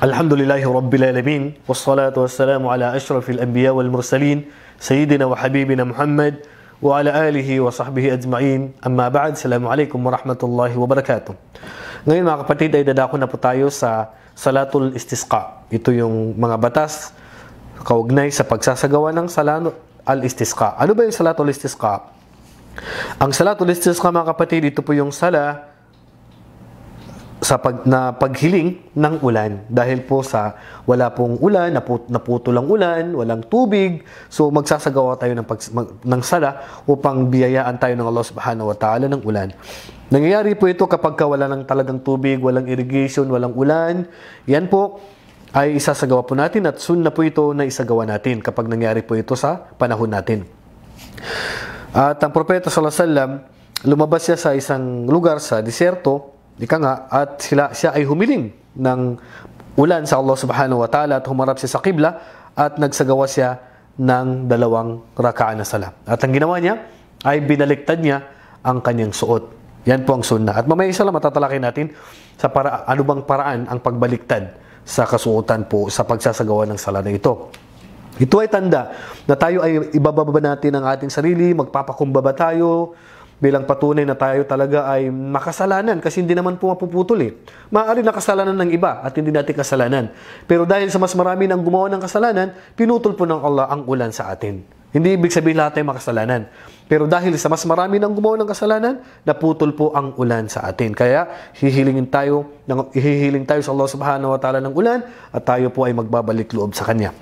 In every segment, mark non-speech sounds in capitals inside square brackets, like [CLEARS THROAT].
الحمد لله رب العالمين والصلاة والسلام على أشرف الأنبياء والمرسلين سيدنا وحبيبنا محمد وعلى آله وصحbihi ajma'in amma ba'd salamu alaikum warahmatullahi wabarakatuh ngayon mga kapatid ay dadako na po tayo sa salatul istisqa ito yung mga batas kaugnay sa pagsasagawa ng salatul al-istisqa ano ba yung salatul istisqa ang salatul istisqa mga kapatid ito po yung sala sa pag, na paghiling ng ulan dahil po sa wala pong ulan, naput, naputol ang ulan, walang tubig. So magsasagawa tayo ng, pag, mag, ng sala upang biyayaan tayo ng Allah Subhanahu wa Ta'ala ng ulan. Nangyayari po ito kapag ka wala ng talagang tubig, walang irrigation, walang ulan. Yan po ay isasagawa po natin at soon na po ito na isagawa natin kapag nangyari po ito sa panahon natin. At ang propeta sallallahu alaihi wasallam lumabas siya sa isang lugar sa disyerto Ika nga, at sila, siya ay humiling ng ulan sa Allah subhanahu wa ta'ala at humarap siya sa Qibla at nagsagawa siya ng dalawang rakaan na salam. At ang ginawa niya ay binaliktad niya ang kanyang suot. Yan po ang sunnah. At mamaya isa lang matatalakay natin sa para, ano bang paraan ang pagbaliktad sa kasuotan po sa pagsasagawa ng sala na ito. Ito ay tanda na tayo ay ibababa natin ang ating sarili, magpapakumbaba tayo, bilang patunay na tayo talaga ay makasalanan kasi hindi naman po mapuputol eh. Maaari nakasalanan ng iba at hindi natin kasalanan. Pero dahil sa mas marami nang gumawa ng kasalanan, pinutol po ng Allah ang ulan sa atin. Hindi ibig sabihin lahat ay makasalanan. Pero dahil sa mas marami nang gumawa ng kasalanan, naputol po ang ulan sa atin. Kaya hihilingin tayo, hihiling tayo sa Allah subhanahu wa ta'ala ng ulan at tayo po ay magbabalik loob sa Kanya.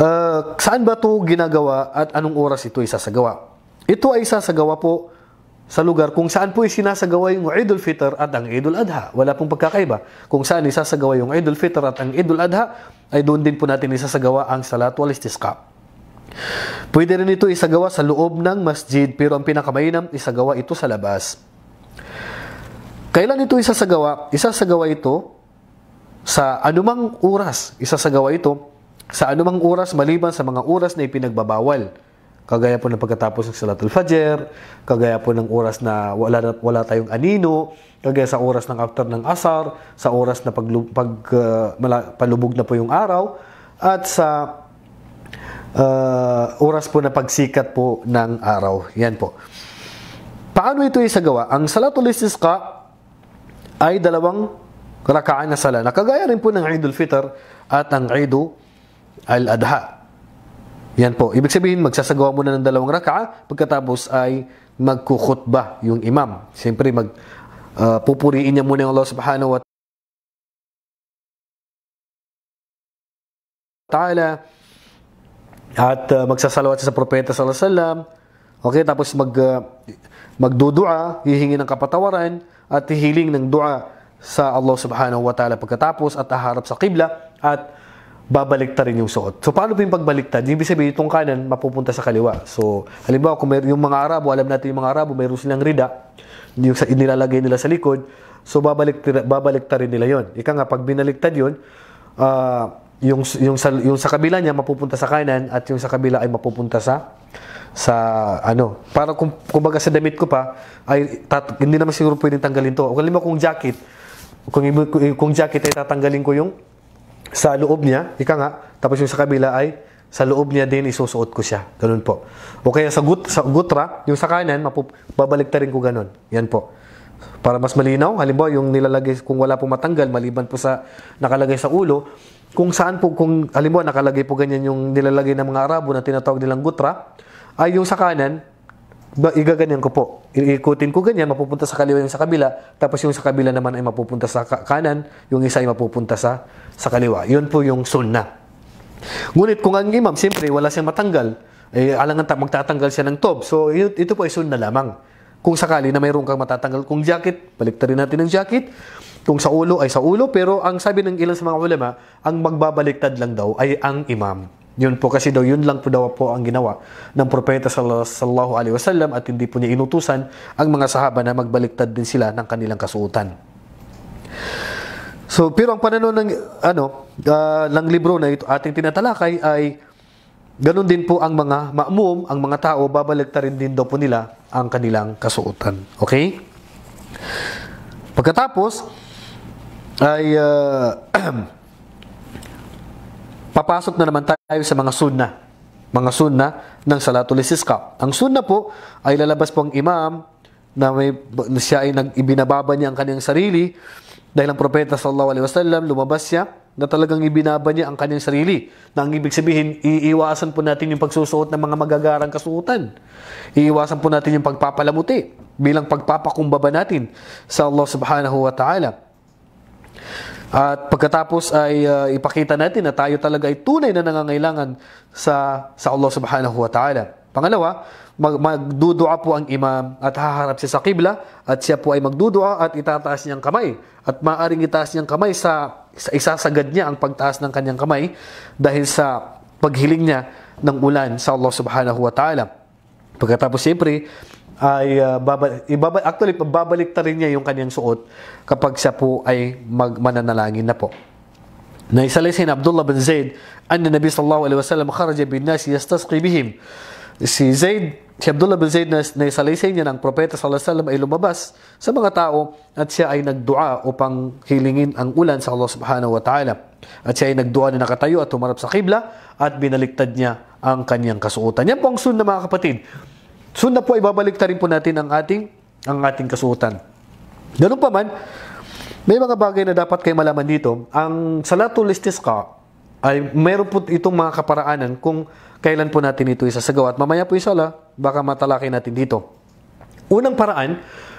Uh, saan ba ito ginagawa at anong oras ito isasagawa? Ito ay sasagawa po sa lugar kung saan po isinasagawa yung Eid fitr at ang Eid adha Wala pong pagkakaiba. Kung saan isasagawa yung Eid fitr at ang Eid adha ay doon din po natin isasagawa ang Salat wal Istisqa. Pwede rin ito isagawa sa loob ng masjid, pero ang pinakamainam, isagawa ito sa labas. Kailan ito isasagawa? Isasagawa ito sa anumang oras. Isasagawa ito sa anumang oras maliban sa mga oras na ipinagbabawal. Kagaya po ng pagkatapos ng Salatul Fajr, kagaya po ng oras na wala, wala tayong anino, kagaya sa oras ng after ng asar, sa oras na pag, pag uh, mala, palubog na po yung araw, at sa uh, oras po na pagsikat po ng araw. Yan po. Paano ito isagawa? Ang Salatul Istisqa ay dalawang rakaan na sala na kagaya rin po ng Eidul Fitr at ang Eidul Al-Adha. Yan po. Ibig sabihin, magsasagawa muna ng dalawang raka, pagkatapos ay magkukutba yung imam. Siyempre, mag, uh, pupuriin niya muna yung Allah subhanahu wa ta'ala at uh, magsasalawat sa propeta sallallahu alaihi wasallam. Okay, tapos mag uh, magdudua, hihingi ng kapatawaran at hihiling ng dua sa Allah subhanahu wa ta'ala pagkatapos at aharap sa qibla at babalik ta rin yung suot. So, paano po yung pagbaliktad? Yung ibig sabihin, itong kanan, mapupunta sa kaliwa. So, halimbawa, kung may, yung mga Arabo, alam natin yung mga Arabo, mayroon silang rida, yung sa, nilalagay nila sa likod, so babalik, babaliktad rin nila yon. Ika nga, pag binaliktad yon, uh, ah, yung, yung, sa, yung sa kabila niya, mapupunta sa kanan, at yung sa kabila ay mapupunta sa sa ano, para kung kumbaga sa damit ko pa ay tat, hindi naman siguro pwedeng tanggalin to. O kung kung jacket, kung kung jacket ay tatanggalin ko yung sa loob niya, ika nga, tapos yung sa kabila ay sa loob niya din isusuot ko siya. Ganun po. O kaya sa, gut, sa gutra, yung sa kanan, mapup, babaliktarin ko ganun. Yan po. Para mas malinaw, halimbawa yung nilalagay, kung wala po matanggal, maliban po sa nakalagay sa ulo, kung saan po, kung halimbawa nakalagay po ganyan yung nilalagay ng mga Arabo na tinatawag nilang gutra, ay yung sa kanan, ba, igaganyan ko po. Iikutin ko ganyan, mapupunta sa kaliwa yung sa kabila, tapos yung sa kabila naman ay mapupunta sa kanan, yung isa ay mapupunta sa, sa kaliwa. Yun po yung sunna. Ngunit kung ang imam, siyempre, wala siyang matanggal, eh, alangan magtatanggal siya ng tob. So, ito po ay sunna lamang. Kung sakali na mayroon kang matatanggal kung jacket, baliktarin natin ang jacket. Kung sa ulo ay sa ulo, pero ang sabi ng ilan sa mga ulama, ang magbabaliktad lang daw ay ang imam. Yun po kasi daw, yun lang po daw po ang ginawa ng propeta sallallahu alaihi wasallam at hindi po niya inutusan ang mga sahaba na magbaliktad din sila ng kanilang kasuotan. So, pero ang pananaw ng ano, uh, ng libro na ito ating tinatalakay ay ganun din po ang mga maamum, ang mga tao, babaliktarin din daw po nila ang kanilang kasuotan. Okay? Pagkatapos, ay uh, [CLEARS THROAT] Papasok na naman tayo sa mga sunna. Mga sunna ng Salatul Istisqa. Ang sunna po ay lalabas po ang imam na may na siya ay nag, ibinababa niya ang kanyang sarili dahil ang propeta sallallahu alaihi wasallam lumabas siya na talagang ibinaba niya ang kanyang sarili. Na ang ibig sabihin, iiwasan po natin yung pagsusuot ng mga magagarang kasuotan. Iiwasan po natin yung pagpapalamuti bilang pagpapakumbaba natin sa Allah subhanahu wa ta'ala. At pagkatapos ay uh, ipakita natin na tayo talaga ay tunay na nangangailangan sa sa Allah Subhanahu wa Ta'ala. Pangalawa, mag magdudua po ang imam at haharap siya sa kibla at siya po ay magdudua at itataas niyang kamay at maaring itaas niyang kamay sa, sa isasagad niya ang pagtaas ng kanyang kamay dahil sa paghiling niya ng ulan sa Allah Subhanahu wa Ta'ala. Pagkatapos siyempre, ay uh, babal, ibabal, actually babalik ta rin niya yung kanyang suot kapag siya po ay magmananalangin na po. Na isalay Abdullah bin Zaid an Nabi sallallahu alaihi wasallam kharaja bin nas yastasqi bihim. Si Zaid, si Abdullah bin Zaid na naisalaysay niya ng propeta sallallahu alaihi wasallam ay lumabas sa mga tao at siya ay nagdua upang hilingin ang ulan sa Allah subhanahu wa ta'ala. At siya ay nagdua na nakatayo at humarap sa kibla at binaliktad niya ang kanyang kasuotan. Yan po ang sunna mga kapatid. Soon na po ay babalik na rin po natin ang ating, ang ating kasutan. Ganun pa man, may mga bagay na dapat kayo malaman dito. Ang salatul ka, ay meron po itong mga kaparaanan kung kailan po natin ito isasagawa. At mamaya po isala, baka matalakay natin dito. Unang paraan,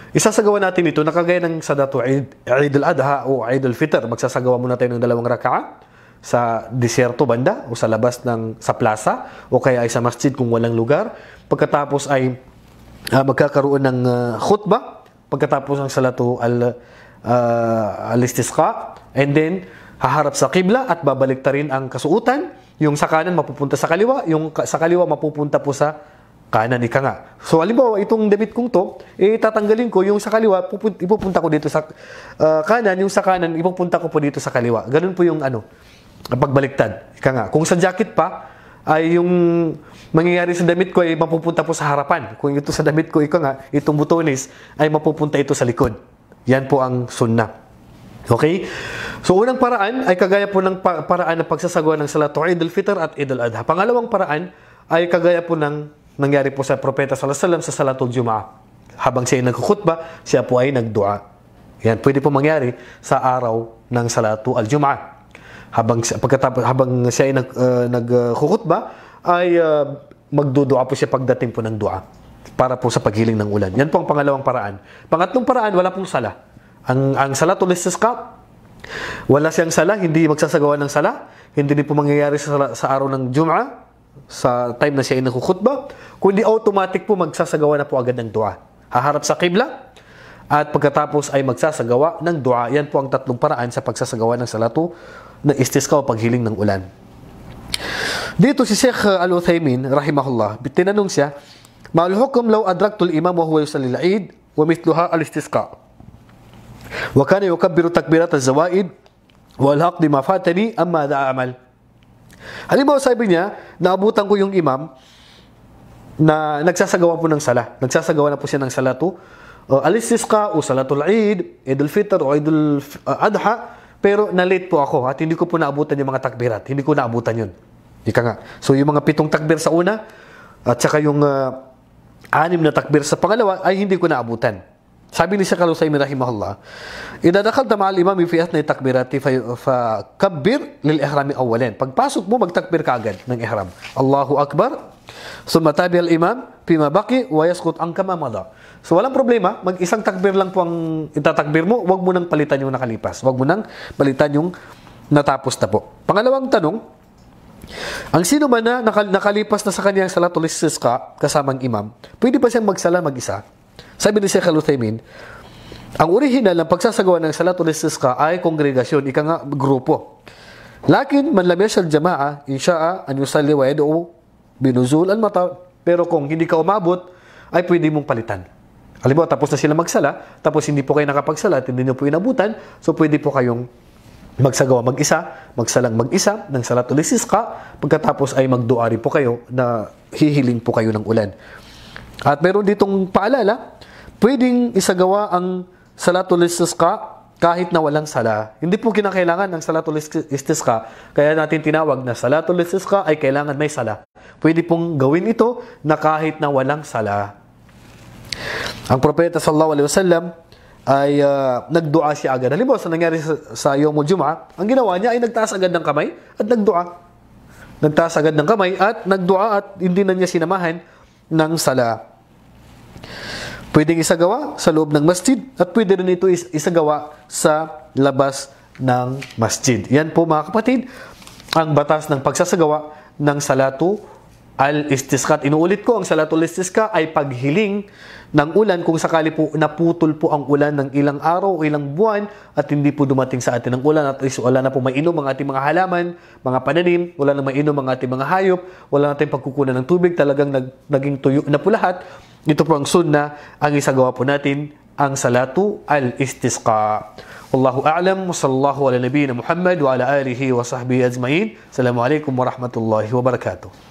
Isasagawa natin ito na kagaya ng sa dato Eid, Eid al-Adha o Eid al-Fitr. Magsasagawa muna tayo ng dalawang rakaat sa disyerto banda o sa labas ng sa plaza o kaya ay sa masjid kung walang lugar. Pagkatapos ay uh, magkakaroon ng uh, khutbah, pagkatapos ng salatu al uh, al-istisqa and then haharap sa kibla at babalik ta rin ang kasuutan. Yung sa kanan mapupunta sa kaliwa, yung sa kaliwa mapupunta po sa kanan ika nga. So halimbawa itong damit kong to, eh tatanggalin ko yung sa kaliwa, pupunta, ipupunta ko dito sa uh, kanan, yung sa kanan ipupunta ko po dito sa kaliwa. Ganun po yung ano, kapag baliktad. Ika nga, kung sa jacket pa, ay yung mangyayari sa damit ko ay mapupunta po sa harapan. Kung ito sa damit ko, ika nga, itong butones, ay mapupunta ito sa likod. Yan po ang sunnah. Okay? So, unang paraan ay kagaya po ng pa- paraan ng pagsasagawa ng Salatul Eid al-Fitr at Eid adha Pangalawang paraan ay kagaya po ng nangyari po sa Propeta Sallallahu sa Salatul jumaah. Habang siya ay nagkukutba, siya po ay nagdua. Yan, pwede po mangyari sa araw ng Salatul jumaah habang pagkatapos habang siya ay nag uh, nagkukutba ay uh, magdudua po siya pagdating po ng dua para po sa paghiling ng ulan. Yan po ang pangalawang paraan. Pangatlong paraan, wala pong sala. Ang ang sala salatul istisqa wala siyang sala, hindi magsasagawa ng sala, hindi din po mangyayari sa, sa araw ng Jum'a sa time na siya ay nagkukutba, kundi automatic po magsasagawa na po agad ng dua. Haharap sa kibla, at pagkatapos ay magsasagawa ng dua. Yan po ang tatlong paraan sa pagsasagawa ng salatu na istisqa o paghiling ng ulan. Dito si Sheikh uh, Al-Uthaymin, rahimahullah, tinanong siya, Ma'al-hukum law adraktul imam wa huwa yusalli al-eid wa mithluha al-istisqa. Wa kana yukabbiru takbirat az-zawaid wa al-haq bima fatani amma da amal. Halimbawa sabi niya, naabutan ko yung imam na nagsasagawa po ng sala. Nagsasagawa na po siya ng salatu o alistisqa o salatul Eid, Eid al-Fitr o Eid al-Adha, ah, pero na-late po ako at hindi ko po naabutan yung mga takbirat. Hindi ko naabutan yun. Ika nga. So yung mga pitong takbir sa una at saka yung uh, anim na takbir sa pangalawa ay hindi ko naabutan. Sabi ni Sheikh Al-Usaymin rahimahullah, "Idha dakhalta ma'al imami fi athnay takbirati fa kabbir lil ihrami awwalan." Pagpasok mo magtakbir ka agad ng ihram. Allahu akbar. Summa tabi al-imam fima baqi wa yasqut an kama So walang problema, mag-isang takbir lang po ang itatakbir mo, wag mo nang palitan yung nakalipas. Wag mo nang palitan yung natapos na po. Pangalawang tanong, ang sino man na nakalipas na sa kanyang salatul istisqa kasamang imam, pwede ba siyang magsala mag-isa? Sabi ni Sheikh Al-Uthaymin, ang orihinal ng pagsasagawa ng salatul istisqa ay kongregasyon, ika nga grupo. Lakin man lam yashal jamaa, insya'a an yusalli wa yad'u binuzul al-mata. Pero kung hindi ka umabot, ay pwede mong palitan. Halimbawa, tapos na sila magsala, tapos hindi po kayo nakapagsala at hindi nyo po inabutan, so pwede po kayong magsagawa mag-isa, magsalang mag-isa ng salatul istisqa, pagkatapos ay magduari po kayo na hihiling po kayo ng ulan. At meron ditong paalala, pwedeng isagawa ang salatul istisqa kahit na walang sala. Hindi po kinakailangan ng salatul istisqa, kaya natin tinawag na salatul istisqa ay kailangan may sala. Pwede pong gawin ito na kahit na walang sala. Ang propeta sallallahu alaihi wasallam ay uh, nagdua siya agad. Halimbawa sa nangyari sa, sa Yomul Jum'ah, ang ginawa niya ay nagtaas agad ng kamay at nagdua. Nagtaas agad ng kamay at nagdua at hindi na niya sinamahan ng sala. Pwedeng isagawa sa loob ng masjid at pwede rin ito is isagawa sa labas ng masjid. Yan po mga kapatid, ang batas ng pagsasagawa ng salatu Al-istisqa inuulit ko, ang salatul istisqa ay paghiling ng ulan kung sakali po naputol po ang ulan ng ilang araw o ilang buwan at hindi po dumating sa atin ang ulan at is wala na po mainom ang ating mga halaman, mga pananim, wala na mainom ang ating mga hayop, wala na tayong pagkukunan ng tubig, talagang nag, naging tuyo na po lahat. Ito po ang sunna, ang isagawa po natin ang salatu al-istisqa. Wallahu a'lam wa sallallahu ala nabiyina Muhammad wa ala alihi wa sahbihi ajma'in. Assalamu alaikum wa rahmatullahi wa barakatuh.